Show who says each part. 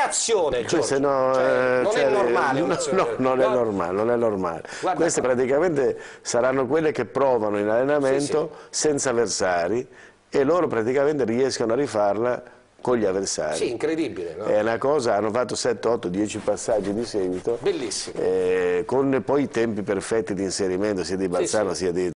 Speaker 1: azione Giorgio.
Speaker 2: No, cioè, eh, non cioè, è normale no, no, non è normale, non è normale. Guarda queste qua. praticamente saranno quelle che provano in allenamento sì, sì. senza avversari e loro praticamente riescono a rifarla con gli avversari. Sì,
Speaker 3: incredibile. No? È
Speaker 2: una cosa, hanno fatto 7, 8, 10 passaggi di seguito. Bellissimo. Eh, con poi i tempi
Speaker 4: perfetti di inserimento sia di Balzano sì, sia di